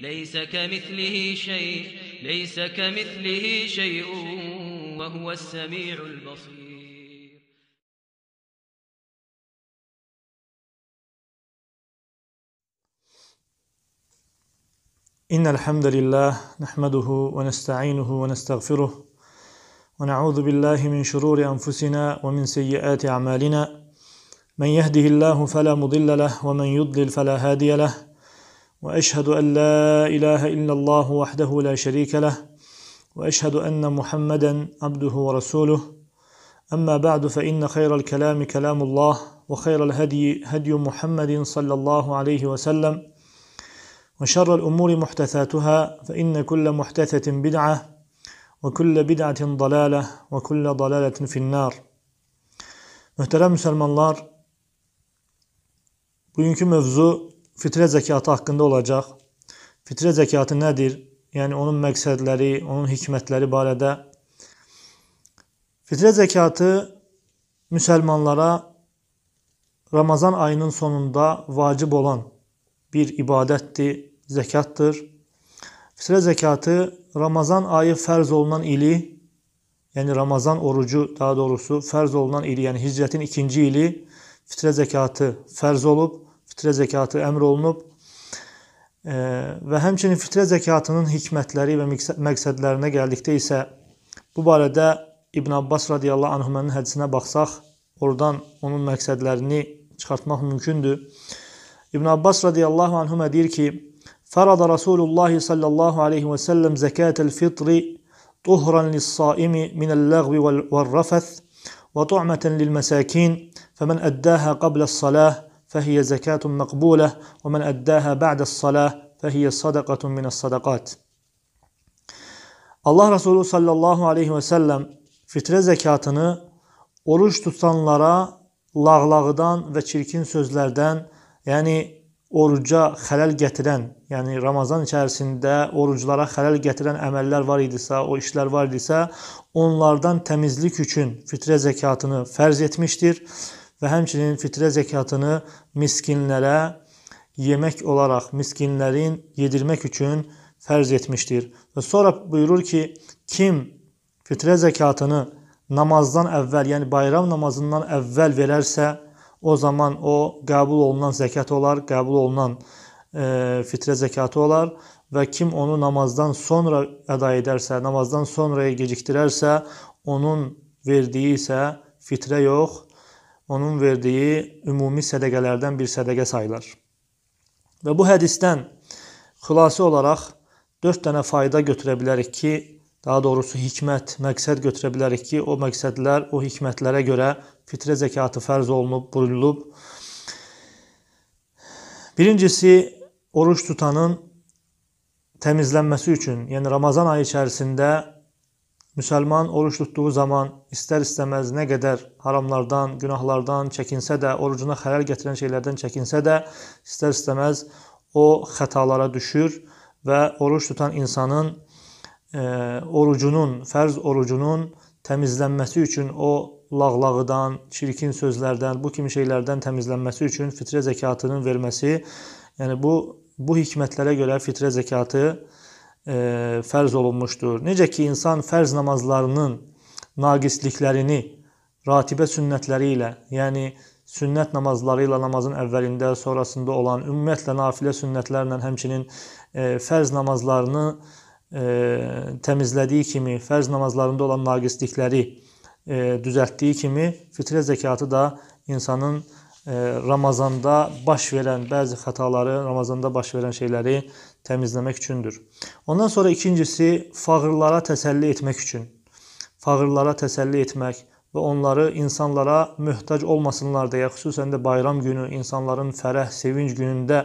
ليس كمثله شيء ليس كمثله شيء وهو السميع البصير إن الحمد لله نحمده ونستعينه ونستغفره ونعوذ بالله من شرور أنفسنا ومن سيئات أعمالنا من يهده الله فلا مضل له ومن يضلل فلا هادي له وأشهد أن لا إله إلا الله وحده لا شريك له وأشهد أن محمدا عبده ورسوله أما بعد فإن خير الكلام كلام الله وخير الهدي هدي محمد صلى الله عليه وسلم وشر الأمور محدثاتها فإن كل محدثة بدعة وكل بدعة ضلالة وكل ضلالة في النار Muhterem Müslümanlar, bugünkü mevzu Fitrə zəkatı haqqında olacaq. Fitrə zəkatı nədir? Yəni onun məqsədləri, onun hikmətləri barədə. Fitrə zəkatı müsəlmanlara Ramazan ayının sonunda vacib olan bir ibadətdir, zəkatdır. Fitrə zəkatı Ramazan ayı fərz olunan ili, yəni Ramazan orucu daha doğrusu fərz olunan ili, yəni Hicrətin ikinci ili fitrə zəkatı fərz olub fitrə zəkatı əmr olunub və həmçinin fitrə zəkatının hikmətləri və məqsədlərinə gəldikdə isə bu barədə İbn Abbas radiyallahu anhumənin hədisinə baxsaq, oradan onun məqsədlərini çıxartmaq mümkündür. İbn Abbas radiyallahu anhuma deyir ki: "Farada Rasulullah sallallahu alayhi ve sellem zekatel fitri tuhran lis-saimi min al-lagwi wal-rafath wa tu'matan lil-masakin faman addaha qabla as-salah فهي زكاة مقبولة ومن أداها بعد الصلاة فهي صدقة من الصدقات Allah Resulü sallallahu aleyhi ve sellem fitre zekatını oruç tutanlara lağlağıdan ve çirkin sözlerden yani oruca xələl gətirən, yəni Ramazan içərisində oruclara xələl gətirən əməllər var idisə, o işlər var idisə, onlardan təmizlik üçün fitrə zəkatını fərz etmişdir və həmçinin fitrə zəkatını miskinlərə yemək olaraq miskinlərin yedirmək üçün fərz etmişdir. Və sonra buyurur ki, kim fitrə zəkatını namazdan əvvəl, yəni bayram namazından əvvəl verərsə, o zaman o qəbul olunan zəkat olar, qəbul olunan e, fitrə zəkatı olar və kim onu namazdan sonra əda edərsə, namazdan sonraya gecikdirərsə, onun verdiyi isə fitrə yox, onun verdiyi ümumi sədəqələrdən bir sədəqə sayılır. Və bu hədisdən xülasə olaraq 4 dənə fayda götürə bilərik ki, daha doğrusu hikmət, məqsəd götürə bilərik ki, o məqsədlər, o hikmətlərə görə fitrə zəkatı fərz olunub, buyurulub. Birincisi, oruç tutanın təmizlənməsi üçün, yəni Ramazan ayı içərisində Müsəlman oruç tutduğu zaman istər-istəməz nə qədər haramlardan, günahlardan çəkinsə də, orucuna xələl gətirən şeylərdən çəkinsə də, istər-istəməz o xətalara düşür və oruç tutan insanın e, orucunun, fərz orucunun təmizlənməsi üçün o lağlağıdan, çirkin sözlərdən, bu kimi şeylərdən təmizlənməsi üçün fitrə zəkatının verməsi, yəni bu bu hikmətlərə görə fitrə zəkatı e, fərz olunmuşdur. Necə ki, insan fərz namazlarının naqisliklərini ratibə sünnətləri ilə, yəni sünnət namazları ilə namazın əvvəlində, sonrasında olan, ümumiyyətlə nafilə sünnətlərlə, həmçinin e, fərz namazlarını e, təmizlədiyi kimi, fərz namazlarında olan naqislikləri e, düzəltdiyi kimi fitrə zəkatı da insanın e, Ramazanda baş verən bəzi xətaları, Ramazanda baş verən şeyləri təmizləmək üçündür. Ondan sonra ikincisi fağırlara təsəlli etmək üçün. Fağırlara təsəlli etmək və onları insanlara möhtac olmasınlar deyə, xüsusən də bayram günü, insanların fərəh, sevinc günündə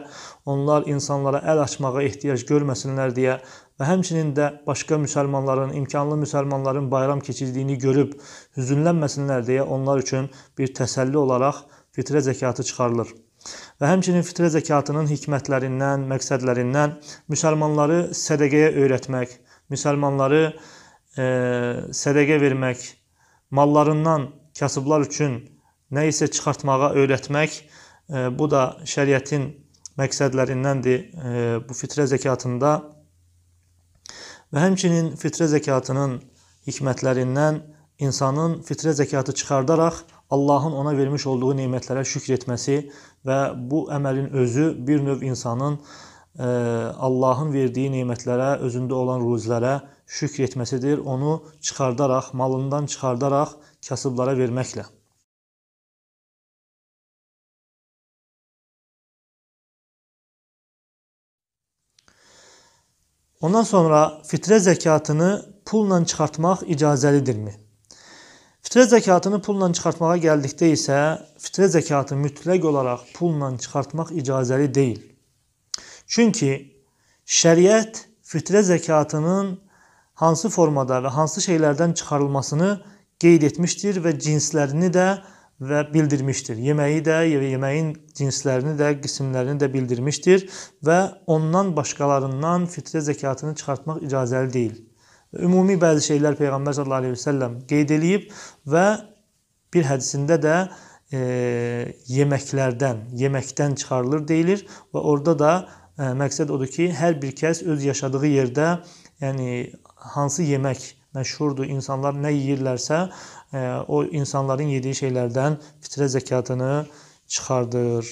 onlar insanlara əl açmağa ehtiyac görməsinlər deyə və həmçinin də başqa müsəlmanların, imkanlı müsəlmanların bayram keçirdiyini görüb hüzünlənməsinlər deyə onlar üçün bir təsəlli olaraq fitrə zəkatı çıxarılır. Və həmçinin fitrə zəkatının hikmətlərindən, məqsədlərindən müsəlmanları sədaqəyə öyrətmək, müsəlmanları e, sədaqə vermək, mallarından kasıblar üçün nə isə çıxartmağa öyrətmək, e, bu da şəriətin məqsədlərindəndir e, bu fitrə zəkatında. Və həmçinin fitrə zəkatının hikmətlərindən insanın fitrə zəkatı çıxardaraq Allahın ona vermiş olduğu nemətlərə şükr etməsi və bu əməlin özü bir növ insanın e, Allahın verdiyi nemətlərə, özündə olan ruzilərə şükr etməsidir. Onu çıxardaraq, malından çıxardaraq kasıblara verməklə. Ondan sonra fitrə zəkatını pulla çıxartmaq icazəlidirmi? Fitrə zəkatını pulla çıxartmağa gəldikdə isə fitrə zəkatı mütləq olaraq pulla çıxartmaq icazəli deyil. Çünki şəriət fitrə zəkatının hansı formada və hansı şeylərdən çıxarılmasını qeyd etmişdir və cinslərini də və bildirmişdir. Yeməyi də, yəni yeməyin cinslərini də, qismlərini də bildirmişdir və ondan başqalarından fitrə zəkatını çıxartmaq icazəli deyil ümumi bəzi şeylər Peyğəmbər sallallahu əleyhi və səlləm qeyd eləyib və bir hədisində də e, yeməklərdən, yeməkdən çıxarılır deyilir və orada da e, məqsəd odur ki, hər bir kəs öz yaşadığı yerdə, yəni hansı yemək məşhurdur, insanlar nə yeyirlərsə, e, o insanların yediyi şeylərdən fitrə zəkatını çıxardır.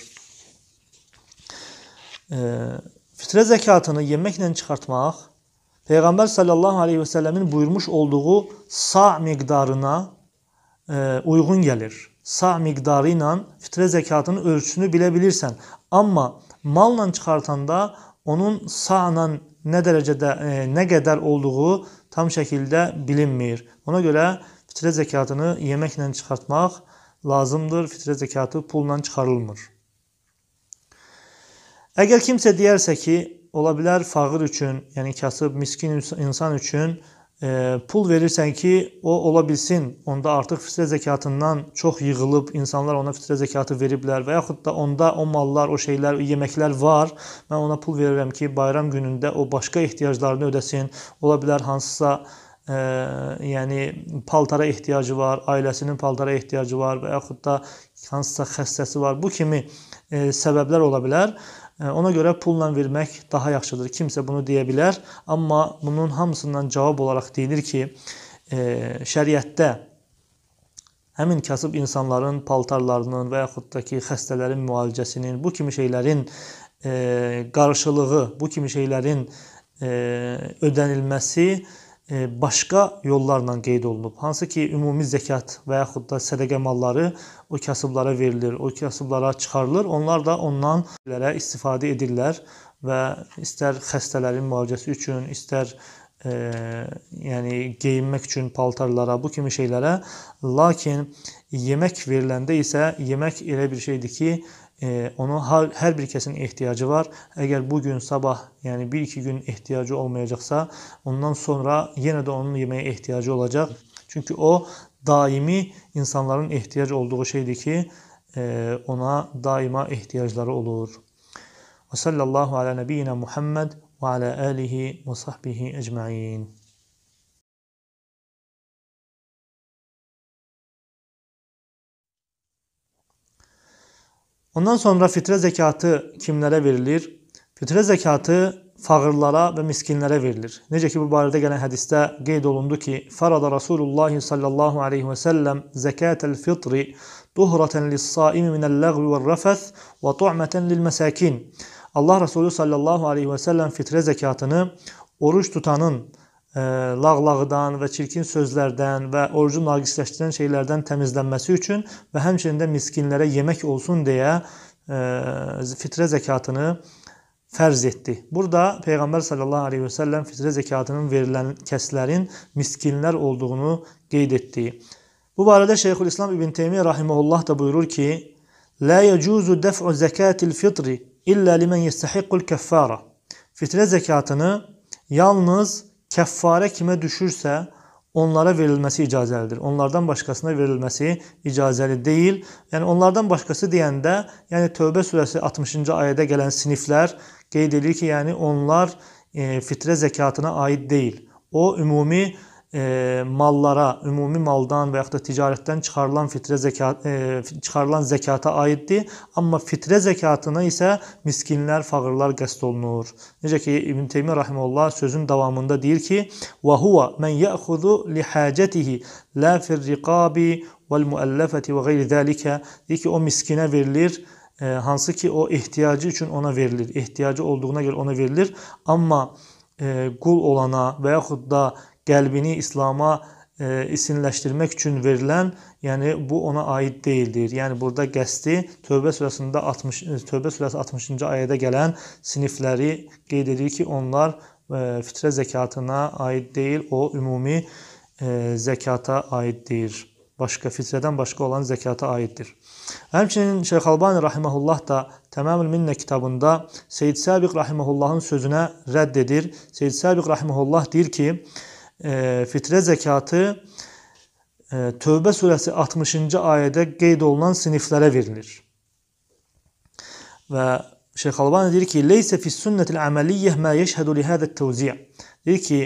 E, fitrə zəkatını yeməklə çıxartmaq Peyğəmbər sallallahu aleyhi və səlləmin buyurmuş olduğu sa miqdarına e, uyğun gəlir. Sa miqdarı ilə fitrə zəkatının ölçüsünü bilə bilirsən. Amma malla çıxartanda onun sağla nə dərəcədə e, nə qədər olduğu tam şəkildə bilinmir. Ona görə fitrə zəkatını yeməklə çıxartmaq lazımdır. Fitrə zəkatı pulla çıxarılmır. Əgər kimsə deyərsə ki, ola bilər fağır üçün, yəni kasıb, miskin insan üçün e, pul verirsən ki, o ola bilsin, onda artıq fitrə zəkatından çox yığılıb, insanlar ona fitrə zəkatı veriblər və yaxud da onda o mallar, o şeylər, o yeməklər var. Mən ona pul verirəm ki, bayram günündə o başqa ehtiyaclarını ödəsin. Ola bilər hansısa ə, e, yəni paltara ehtiyacı var, ailəsinin paltara ehtiyacı var və yaxud da hansısa xəstəsi var. Bu kimi ə, e, səbəblər ola bilər Ona görə pulla vermək daha yaxşıdır. Kimsə bunu deyə bilər, amma bunun hamısından cavab olaraq deyilir ki, e, şəriətdə həmin kasıb insanların paltarlarının və yaxud da ki, xəstələrin müalicəsinin, bu kimi şeylərin e, qarşılığı, bu kimi şeylərin e, ödənilməsi E, başqa yollarla qeyd olunub. Hansı ki, ümumi zəkat və yaxud da sədəqə malları o kasıblara verilir, o kasıblara çıxarılır. Onlar da ondan istifadə edirlər və istər xəstələrin müalicəsi üçün, istər e, yəni geyinmək üçün paltarlara, bu kimi şeylərə. Lakin yemək veriləndə isə yemək elə bir şeydir ki, Ee, ona her bir kesin ihtiyacı var. Eğer bugün sabah, yani bir iki gün ihtiyacı olmayacaksa, ondan sonra yine de onun yemeğe ihtiyacı olacak. Çünkü o daimi insanların ihtiyacı olduğu şeydi ki, e, ona daima ehtiyacları olur. Və sallallahu alə nəbiyyinə Muhammed və ala alihi və sahbihi ecmain. Ondan sonra fitrə zəkatı kimlərə verilir? Fitrə zəkatı fağırlara və miskinlərə verilir. Necə ki bu barədə gələn hədisdə qeyd olundu ki, farada Rasulullah sallallahu alayhi və sallam zəkatul fitri tuhratan lis-saim minəl-lağvi və-rafəs və tu'matan lil-masakin. Allah Resulü sallallahu alayhi və sallam fitrə zəkatını oruç tutanın lağlağıdan və çirkin sözlərdən və orucu naqisləşdirən şeylərdən təmizlənməsi üçün və həmçinin də miskinlərə yemək olsun deyə e, fitrə zəkatını fərz etdi. Burada Peyğəmbər sallallahu əleyhi və səlləm fitrə zəkatının verilən kəslərin miskinlər olduğunu qeyd etdi. Bu barədə Şeyxülislam İbn Teymiyyə rahimehullah da buyurur ki: "La yecuzu def'u zakatil fitri illa limen yestahiqul kaffara." Fitrə zəkatını yalnız Keffare kime düşürse onlara verilmesi icazəlidir. Onlardan başkasına verilmesi icazeli değil. Yani onlardan başkası deyəndə, yani tövbe surəsi 60-cı gelen gələn siniflər qeyd edir ki, yani onlar e, fitrə zəkatına aid deyil. O ümumi e, mallara, ümumi maldan və yaxud da ticarətdən çıxarılan fitrə zəkat e, çıxarılan zəkata aiddir. Amma fitrə zəkatına isə miskinlər, fağırlar qəsd olunur. Necə ki İbn Teymiyyə rahimehullah sözün davamında deyir ki: "Və huwa men ya'xuzu li hacatihi la fir riqabi vel muallafati və qeyri zalika." Deyir ki, o miskinə verilir e, hansı ki o ehtiyacı üçün ona verilir. Ehtiyacı olduğuna görə ona verilir. Amma e, qul olana və yaxud da qəlbini İslama e, isinləşdirmək üçün verilən, yəni bu ona aid deyildir. Yəni burada qəsdi Tövbə surəsində 60 e, Tövbə surəsi 60-cı ayədə gələn sinifləri qeyd edir ki, onlar e, fitrə zəkatına aid deyil, o ümumi e, zəkata aiddir. Başqa fitrədən başqa olan zəkata aiddir. Həmçinin Şeyx Albani rahimehullah da Təməmül Minnə kitabında Seyyid Səbiq rahimehullahın sözünə rədd edir. Seyyid Səbiq rahimehullah deyir ki, fitrə zəkatı e, Tövbə surəsi 60-cı ayədə qeyd olunan siniflərə verilir. Və Şeyx Albani deyir ki, "Leysə fi sünnətil əməliyyə mə yeşhədu li hada təvziyə." Deyir ki,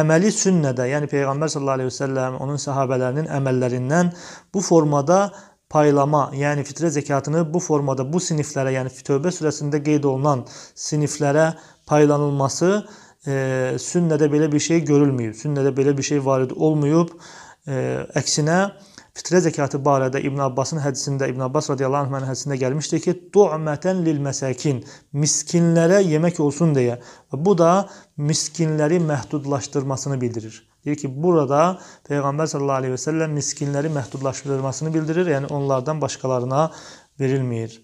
əməli sünnədə, yəni peyğəmbər sallallahu əleyhi və səlləm onun səhabələrinin əməllərindən bu formada paylama, yəni fitrə zəkatını bu formada bu siniflərə, yəni Tövbə surəsində qeyd olunan siniflərə paylanılması e, sünnədə belə bir şey görülməyib. Sünnədə belə bir şey varid olmayıb. E, əksinə fitrə zəkatı barədə İbn Abbasın hədisində İbn Abbas radiyallahu anh hədisində gəlmişdi ki, du'mətən lil məsəkin, miskinlərə yemək olsun deyə. Və bu da miskinləri məhdudlaşdırmasını bildirir. Deyir ki, burada Peyğəmbər sallallahu əleyhi və səlləm miskinləri məhdudlaşdırmasını bildirir, yəni onlardan başqalarına verilmir.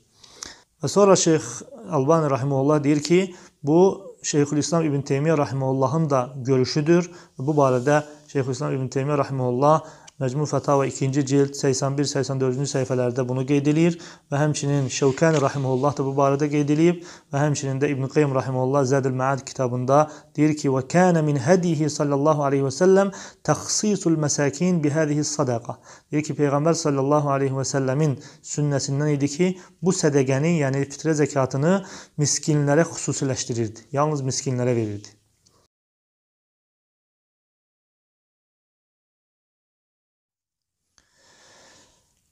Və sonra Şeyx Albani rahimehullah deyir ki, bu Şeyxülislam İbn Teymiyyə rahimehullahın da görüşüdür. Bu barədə Şeyxülislam İbn Teymiyyə rahimehullah Məcmu Fətava 2-ci cild 81-84-cü səhifələrdə bunu qeyd eləyir və həmçinin Şevkani rahimehullah da bu barədə qeyd eləyib və həmçinin də İbn Qayyim rahimehullah Zədül Maad kitabında deyir ki: "Və kana min hadihi sallallahu alayhi və sallam təxsisul masakin bi hadihi sadaqa." Deyir ki, peyğəmbər sallallahu alayhi və sallamın sünnəsindən idi ki, bu sədaqəni, yəni fitrə zəkatını miskinlərə xüsusiləşdirirdi. Yalnız miskinlərə verirdi.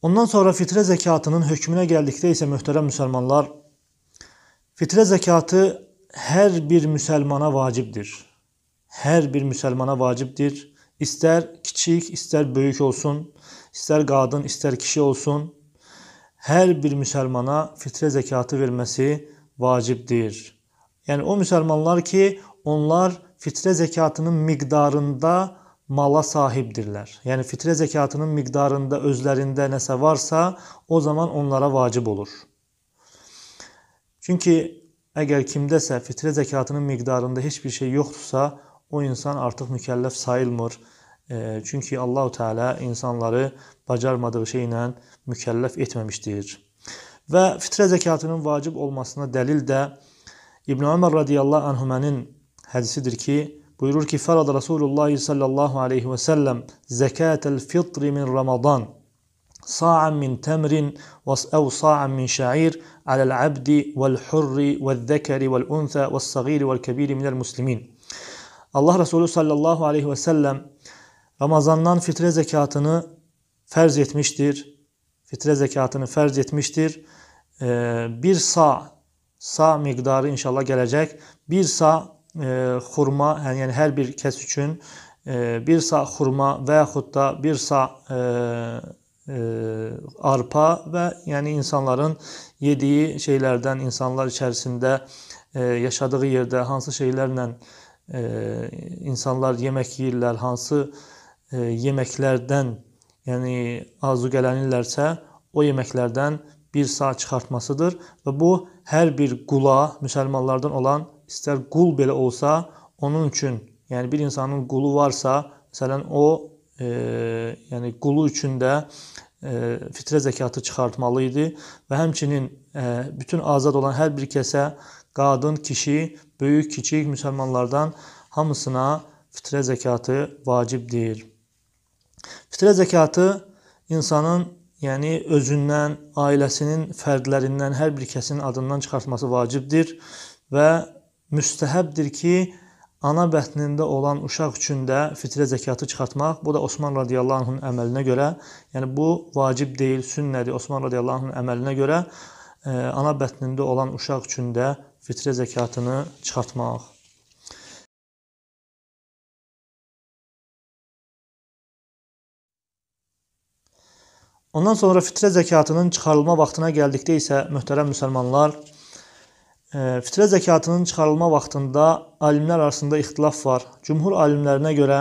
Ondan sonra fitre zekatının hükmüne gəldikdə isə möhtərəm müsəlmanlar, fitrə zəkatı hər bir Müslüman'a vacibdir. Her bir Müslüman'a vacibdir. İster küçük ister büyük olsun, ister kadın ister kişi olsun, her bir Müslüman'a fitre zekatı vermesi vacibdir. Yani o Müslümanlar ki, onlar fitre zekatının miqdarında mala sahibdirlər. Yəni fitrə zəkatının miqdarında özlərində nəsə varsa, o zaman onlara vacib olur. Çünki əgər kimdəsə fitrə zəkatının miqdarında heç bir şey yoxdursa, o insan artıq mükəlləf sayılmır. E, çünki Allahu Teala insanları bacarmadığı şeylə mükəlləf etməmişdir. Və fitrə zəkatının vacib olmasına dəlil də İbn Ömər radiyallahu anhumənin hədisidir ki, Buyurur ki Ferada Resulullah sallallahu aleyhi ve sellem zekatel fitri min Ramazan sa'an min temrin ev sa'an min şa'ir alel abdi vel hurri vel zekeri vel unsa vel sagiri vel kebiri minel muslimin. Allah Resulü sallallahu aleyhi ve sellem Ramazan'dan fitre zekatını ferz etmiştir. Fitre zekatını ferz etmiştir. Ee, bir sağ, sağ miktarı inşallah gelecek. Bir sağ xurma, hə, yəni hər bir kəs üçün bir sağ xurma və yaxud da bir sağ arpa və yəni insanların yediyi şeylərdən insanlar içərisində yaşadığı yerdə hansı şeylərlə insanlar yemək yeyirlər, hansı yeməklərdən yəni azuqələnirlərsə, o yeməklərdən bir sağ çıxartmasıdır və bu hər bir qula, müsəlmanlardan olan istər qul belə olsa, onun üçün, yəni bir insanın qulu varsa, məsələn o, e, yəni qulu üçün də e, fitrə zəkatı çıxartmalı idi və həmçinin e, bütün azad olan hər bir kəsə qadın, kişi, böyük, kiçik müsəlmanlardan hamısına fitrə zəkatı vacibdir. Fitrə zəkatı insanın, yəni özündən, ailəsinin fərdlərindən, hər bir kəsin adından çıxartması vacibdir və müstəhəbdir ki, ana bətnində olan uşaq üçün də fitrə zəkatı çıxartmaq, bu da Osman radiyallahu anhun əməlinə görə, yəni bu vacib deyil, sünnədir. Osman radiyallahu anhun əməlinə görə e, ana bətnində olan uşaq üçün də fitrə zəkatını çıxartmaq. Ondan sonra fitrə zəkatının çıxarılma vaxtına gəldikdə isə möhtərəm müsəlmanlar, Fitrə zəkatının çıxarılma vaxtında alimlər arasında ixtilaf var. Cümhur alimlərinə görə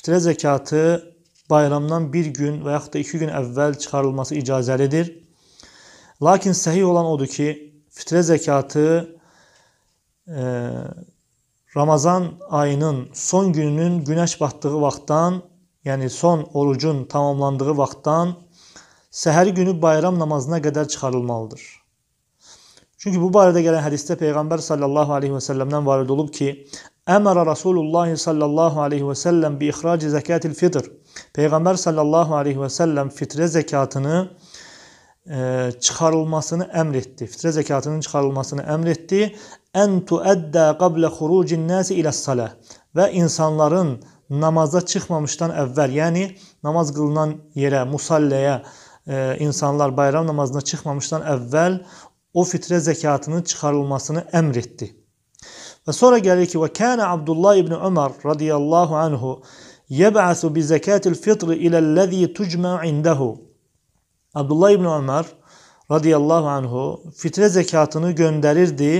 fitrə zəkatı bayramdan bir gün və yaxud da iki gün əvvəl çıxarılması icazəlidir. Lakin səhih olan odur ki, fitrə zəkatı e, Ramazan ayının son gününün günəş batdığı vaxtdan, yəni son orucun tamamlandığı vaxtdan səhər günü bayram namazına qədər çıxarılmalıdır. Çünki bu barədə gələn hədisdə Peyğəmbər sallallahu aleyhi və səlləmdən varid olub ki, Əmərə Rasulullah sallallahu aleyhi və səlləm bi ixraci zəkatil fitr. Peyğəmbər sallallahu aleyhi və səlləm fitrə zəkatını ə, e, çıxarılmasını əmr etdi. Fitrə zəkatının çıxarılmasını əmr etdi. Ən tuəddə qablə xurucin nəsi ilə salə və insanların namaza çıxmamışdan əvvəl, yəni namaz qılınan yerə, musalləyə, e, insanlar bayram namazına çıxmamışdan əvvəl o fitrə zəkatının çıxarılmasını əmr etdi. Və sonra gəlir ki, və kənə Abdullah ibn Ömər radiyallahu anhu yəbəəsu bi zəkatil fitri iləl-ləzi tucmə indəhu. Abdullah ibn Ömər radiyallahu anhu fitrə zəkatını göndərirdi,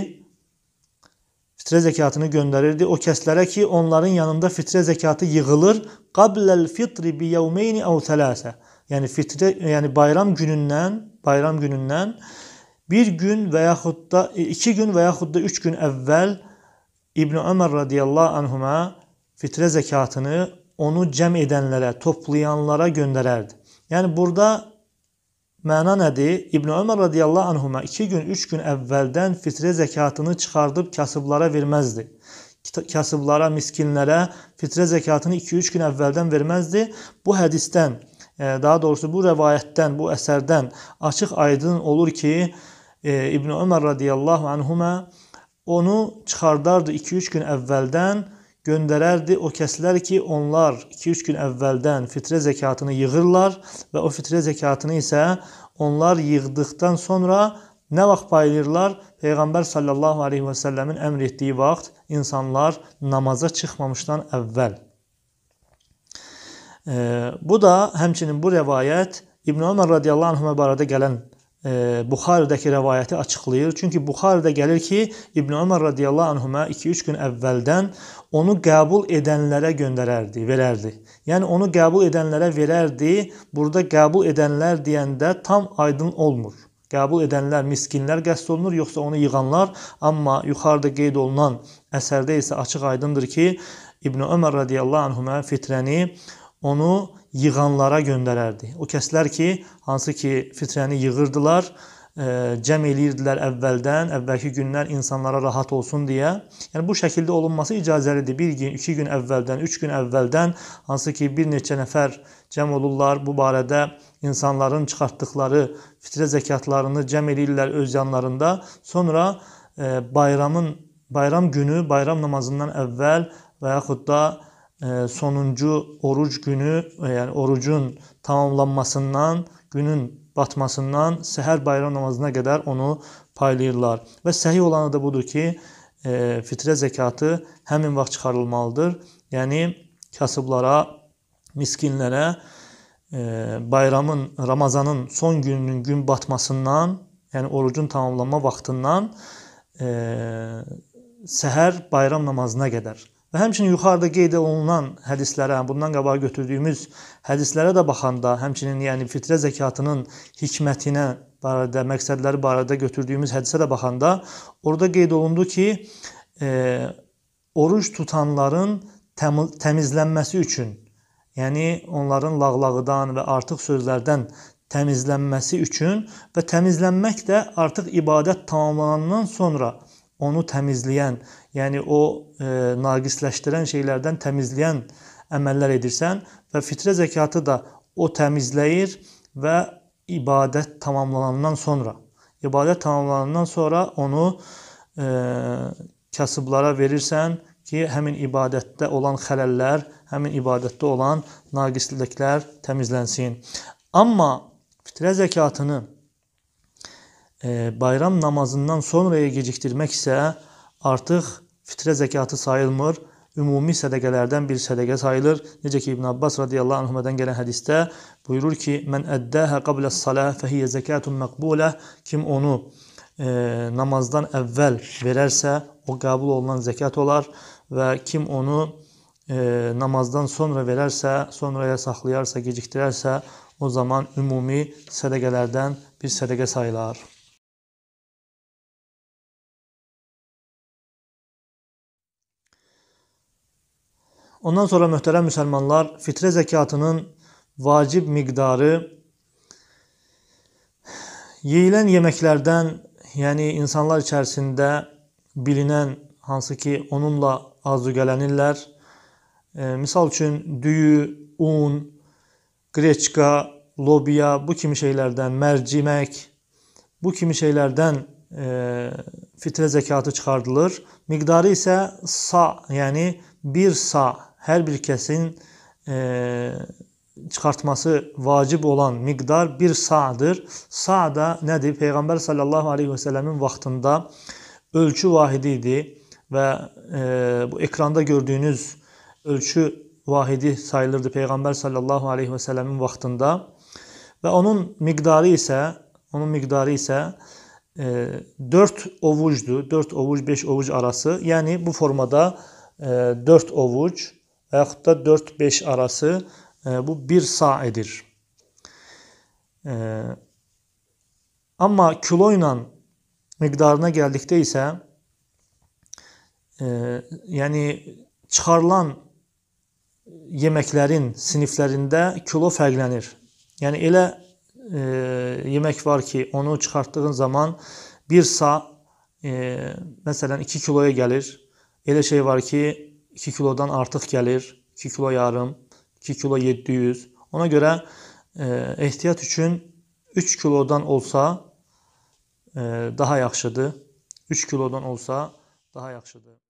fitrə zəkatını göndərirdi o kəslərə ki, onların yanında fitrə zəkatı yığılır qabləl fitri bi yevmeyni əv tələsə. Yəni fitrə, yəni bayram günündən, bayram günündən bir gün və yaxud da e, iki gün və yaxud da üç gün əvvəl İbn Ömər radiyallahu anhuma fitrə zəkatını onu cəm edənlərə, toplayanlara göndərərdi. Yəni burada məna nədir? İbn Ömər radiyallahu anhuma 2 gün, 3 gün əvvəldən fitrə zəkatını çıxardıb kasıblara verməzdi. Kasıblara, miskinlərə fitrə zəkatını 2-3 gün əvvəldən verməzdi. Bu hədisdən, e, daha doğrusu bu rəvayətdən, bu əsərdən açıq-aydın olur ki, e, İbn Ömər radiyallahu anhuma onu çıxardardı 2-3 gün əvvəldən göndərərdi o kəslər ki, onlar 2-3 gün əvvəldən fitrə zəkatını yığırlar və o fitrə zəkatını isə onlar yığdıqdan sonra nə vaxt paylayırlar? Peyğəmbər sallallahu alayhi və sallamın əmr etdiyi vaxt insanlar namaza çıxmamışdan əvvəl. E, bu da həmçinin bu rivayət İbn Ömər radiyallahu anhu barədə gələn Buxarıdakı rəvayəti açıqlayır. Çünki Buxarıda gəlir ki, İbn Ömər radiyallahu anhuma 2-3 gün əvvəldən onu qəbul edənlərə göndərərdi, verərdi. Yəni onu qəbul edənlərə verərdi. Burada qəbul edənlər deyəndə tam aydın olmur. Qəbul edənlər miskinlər qəsd olunur, yoxsa onu yığanlar? Amma yuxarıda qeyd olunan əsərdə isə açıq-aydındır ki, İbn Ömər radiyallahu anhuma fitrəni onu yığanlara göndərərdi. O kəslər ki, hansı ki fitrəni yığırdılar, ə, e, cəm eləyirdilər əvvəldən, əvvəlki günlər insanlara rahat olsun deyə. Yəni bu şəkildə olunması icazəlidir. 1 gün, 2 gün əvvəldən, 3 gün əvvəldən hansı ki bir neçə nəfər cəm olurlar bu barədə insanların çıxartdıkları fitrə zəkatlarını cəm eləyirlər öz yanlarında. Sonra ə, e, bayramın bayram günü, bayram namazından əvvəl və yaxud da sonuncu oruc günü, yəni orucun tamamlanmasından, günün batmasından səhər bayram namazına qədər onu paylayırlar. Və səhih olanı da budur ki, e, fitrə zəkatı həmin vaxt çıxarılmalıdır. Yəni kasıblara, miskinlərə e, bayramın, Ramazanın son gününün gün batmasından, yəni orucun tamamlanma vaxtından səhər bayram namazına qədər Və həmçinin yuxarıda qeyd olunan hədislərə, bundan qabaq götürdüyümüz hədislərə də baxanda, həmçinin yəni fitrə zəkatının hikmətinə barədə, məqsədləri barədə götürdüyümüz hədisə də baxanda, orada qeyd olundu ki, e, oruc tutanların təmizlənməsi üçün, yəni onların lağlağıdan və artıq sözlərdən təmizlənməsi üçün və təmizlənmək də artıq ibadət tamamlanandan sonra onu təmizləyən, yəni o e, naqisləşdirən şeylərdən təmizləyən əməllər edirsən və fitrə zəkatı da o təmizləyir və ibadət tamamlanandan sonra, ibadət tamamlanandan sonra onu e, kasıblara verirsən ki, həmin ibadətdə olan xələllər, həmin ibadətdə olan naqisliklər təmizlənsin. Amma fitrə zəkatını E, bayram namazından sonraya gecikdirmək isə artıq fitrə zəkatı sayılmır, ümumi sədəqələrdən bir sədəqə sayılır. Necə ki İbn Abbas radiyallahu anhumdan gələn hədisdə buyurur ki: "Mən əddəha qabla salah fəhiyə zəkatun məqbulə." Kim onu e, namazdan əvvəl verərsə, o qəbul olunan zəkat olar və kim onu e, namazdan sonra verərsə, sonraya saxlayarsa, gecikdirərsə, o zaman ümumi sədəqələrdən bir sədəqə sayılar. Ondan sonra möhtərəm müsəlmanlar, fitrə zəkatının vacib miqdarı yeyilən yeməklərdən, yəni insanlar içərisində bilinən hansı ki, onunla azuqələnirlər. E, misal üçün düyü, un, greçka, lobiya bu kimi şeylərdən, mərcimək bu kimi şeylərdən E, fitrə zəkatı çıxardılır. Miqdarı isə sa, yəni bir sa hər bir kəsin e, çıxartması vacib olan miqdar bir sadır. Sa da nədir? Peyğəmbər sallallahu alayhi və səlləmin vaxtında ölçü vahidi idi və e, bu ekranda gördüyünüz ölçü vahidi sayılırdı Peyğəmbər sallallahu alayhi və səlləmin vaxtında və onun miqdarı isə onun miqdarı isə e, 4 ovucdur. 4 ovuc 5 ovuc arası. Yəni bu formada 4 ovuc və yaxud da 4-5 arası bu 1 sa edir. Amma kilo ilə miqdarına gəldikdə isə yəni çıxarılan yeməklərin siniflərində kilo fərqlənir. Yəni elə e, yemek var ki onu çıkarttığın zaman bir sa, e, mesela 2 kiloya gelir. Ele şey var ki 2 kilodan artık gelir, 2 kilo yarım, 2 kilo 700. Ona göre e, ehtiyat için 3 kilodan olsa e, daha yaxşıdır. 3 kilodan olsa daha yaxşıdır.